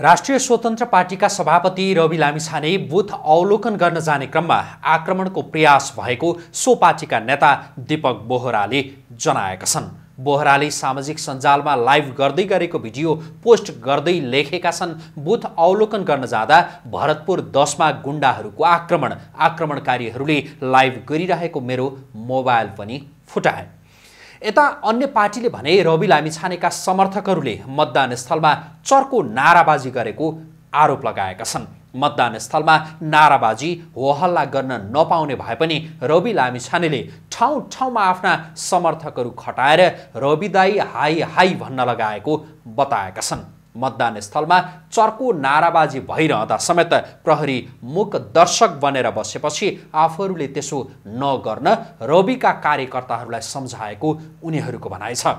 राष्ट्रिय स्वतन्त्र पार्टीका सभापति रवि लामिछाने बुथ अवलोकन गर्न जाने क्रममा आक्रमणको प्रयास भएको सो पार्टीका नेता दीपक बोहराले जनाएका छन् बोहराले सामाजिक सञ्जालमा लाइभ गर्दै गरेको भिडियो पोस्ट गर्दै लेखेका छन् बुथ अवलोकन गर्न जाँदा भरतपुर दसमा गुन्डाहरूको आक्रमण आक्रमणकारीहरूले लाइभ गरिरहेको मेरो मोबाइल पनि फुटाए यता अन्य पार्टीले भने रवि लामिछानेका समर्थकहरूले मतदान स्थलमा चर्को नाराबाजी गरेको आरोप लगाएका छन् मतदान स्थलमा नाराबाजी हो हल्ला गर्न नपाउने भए पनि रवि लामिछानेले ठाउँ ठाउँमा आफ्ना समर्थकहरू खटाएर रविदाई हाई हाई भन्न लगाएको बताएका छन् मतदान स्थलमा चर्को नाराबाजी भइरहँदा समेत प्रहरी मुख दर्शक बनेर बसेपछि आफूहरूले त्यसो नगर्न रविका कार्यकर्ताहरूलाई सम्झाएको उनीहरूको भनाइ छ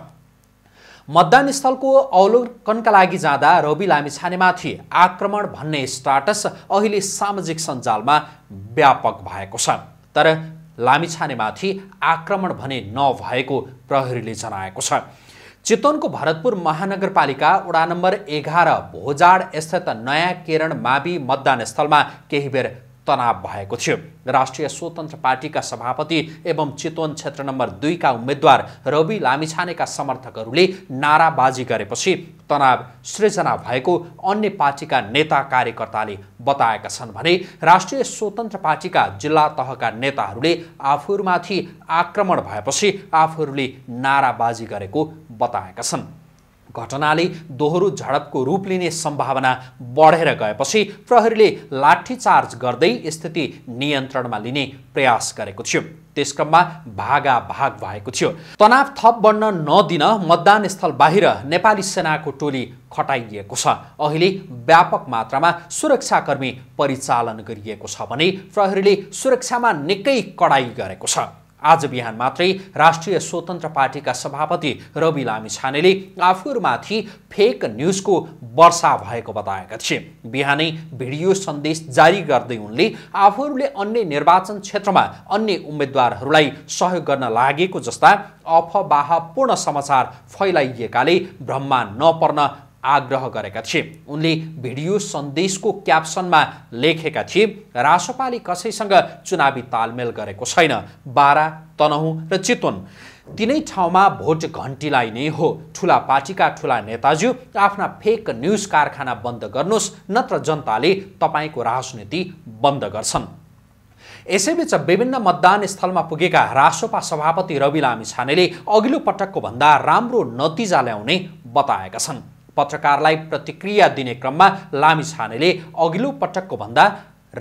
मतदान स्थलको अवलोकनका लागि जाँदा रवि लामिछानेमाथि आक्रमण भन्ने स्टाटस अहिले सामाजिक सञ्जालमा व्यापक भएको छ तर लामिछानेमाथि आक्रमण भने नभएको प्रहरीले जनाएको छ चितवनको भरतपुर महानगरपालिका वडा नम्बर एघार भोजाड स्थित नयाँ केरण मावि मतदान स्थलमा केही बेर तनाव भएको थियो राष्ट्रिय स्वतन्त्र पार्टीका सभापति एवं चितवन क्षेत्र नम्बर दुईका उम्मेद्वार रवि लामिछानेका समर्थकहरूले नाराबाजी गरेपछि तनाव सृजना भएको अन्य पार्टीका नेता कार्यकर्ताले बताएका छन् भने राष्ट्रिय स्वतन्त्र पार्टीका जिल्ला तहका नेताहरूले आफूहरूमाथि आक्रमण भएपछि आफूहरूले नाराबाजी गरेको बताएका छन् घटनाले दोहोरो झडपको रूप लिने सम्भावना बढेर गएपछि प्रहरीले लाठीचार्ज गर्दै स्थिति नियन्त्रणमा लिने प्रयास गरेको थियो त्यस क्रममा भागाभाग भएको थियो तनाव थप बढ्न नदिन मतदान स्थल बाहिर नेपाली सेनाको टोली खटाइएको छ अहिले व्यापक मात्रामा सुरक्षाकर्मी परिचालन गरिएको छ भने प्रहरीले सुरक्षामा निकै कडाई गरेको छ आज बिहान मात्रै राष्ट्रिय स्वतन्त्र पार्टीका सभापति रवि लामी छानेले आफूहरूमाथि फेक न्युजको वर्षा भएको बताएका थिए बिहानै भिडियो सन्देश जारी गर्दै उनले आफूहरूले अन्य निर्वाचन क्षेत्रमा अन्य उम्मेद्वारहरूलाई सहयोग गर्न लागेको जस्ता अफवाहपूर्ण समाचार फैलाइएकाले भ्रममा नपर्न आग्रह गरेका थिए उनले भिडियो सन्देशको क्याप्सनमा लेखेका थिए रासोपाले कसैसँग चुनावी तालमेल गरेको छैन बारा तनहुँ र चितवन तिनै ठाउँमा भोट घन्टीलाई नै हो ठुला पार्टीका ठुला नेताज्यू आफ्ना फेक न्युज कारखाना बन्द गर्नुहोस् नत्र जनताले तपाईँको राजनीति बन्द गर्छन् यसैबीच विभिन्न मतदान स्थलमा पुगेका रासोपा सभापति रवि लामी छानेले अघिल्लो पटकको भन्दा राम्रो नतिजा ल्याउने बताएका छन् पत्रकारलाई प्रतिक्रिया दिने क्रममा लामी छानेले अघिल्लो पटकको भन्दा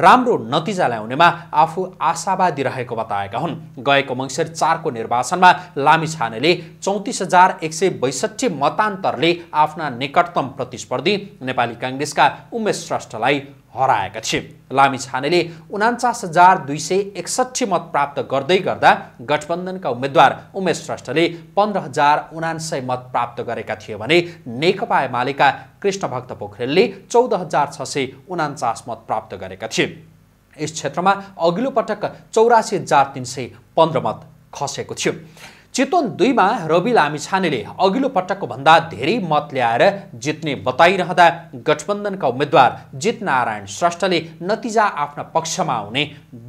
राम्रो नतिजा ल्याउनेमा आफू आशावादी रहेको बताएका हुन् गएको मङ्सिर चारको निर्वाचनमा लामी छानेले चौतिस हजार एक सय बैसठी मतान्तरले आफ्ना निकटतम प्रतिस्पर्धी नेपाली काङ्ग्रेसका उमेश श्रेष्ठलाई हराएका थिए लामी छानेले उनान्चास हजार दुई सय एकसठी मत प्राप्त गर्दै गर्दा गठबन्धनका उम्मेद्वार उमेश श्रेष्ठले पन्ध्र हजार उनान्सय मत प्राप्त गरेका थिए भने नेकपा एमालेका कृष्णभक्त पोखरेलले चौध हजार छ सय उनान्चास मत प्राप्त गरेका थिए यस क्षेत्रमा अघिल्लो पटक चौरासी हजार तिन सय पन्ध्र मत खसेको थियो चितवन दुईमा रवि लामिछानेले अघिल्लो पटकको भन्दा धेरै मत ल्याएर जित्ने बताइरहँदा गठबन्धनका उम्मेद्वार जितनारायण श्रेष्ठले नतिजा आफ्ना पक्षमा आउने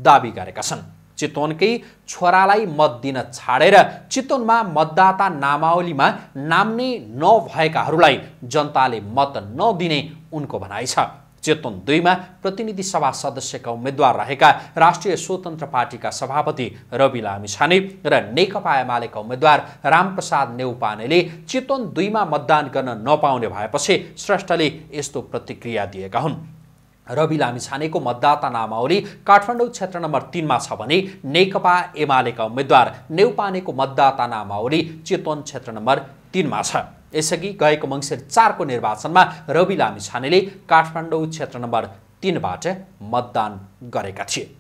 दावी गरेका छन् चितवनकै छोरालाई मत दिन छाडेर चितवनमा मतदाता नामावलीमा नाम्ने नभएकाहरूलाई जनताले मत नदिने उनको भनाइ छ चेतन दुईमा प्रतिनिधि सभा सदस्यका उम्मेद्वार रहेका राष्ट्रिय स्वतन्त्र पार्टीका सभापति रवि लामिछाने र नेकपा एमालेका उम्मेद्वार रामप्रसाद नेउपानेले चेतन दुईमा मतदान गर्न नपाउने भएपछि श्रेष्ठले यस्तो प्रतिक्रिया दिएका हुन् रवि लामिछानेको मतदाता नामावली काठमाडौँ क्षेत्र नम्बर तिनमा छ भने नेकपा एमालेका उम्मेद्वार नेउपानेको मतदाता नामावली चितवन क्षेत्र नम्बर तिनमा छ यसअघि गएको मङ्सिर चारको निर्वाचनमा रवि लामिछानेले काठमाडौँ क्षेत्र नम्बर तिनबाट मतदान गरेका थिए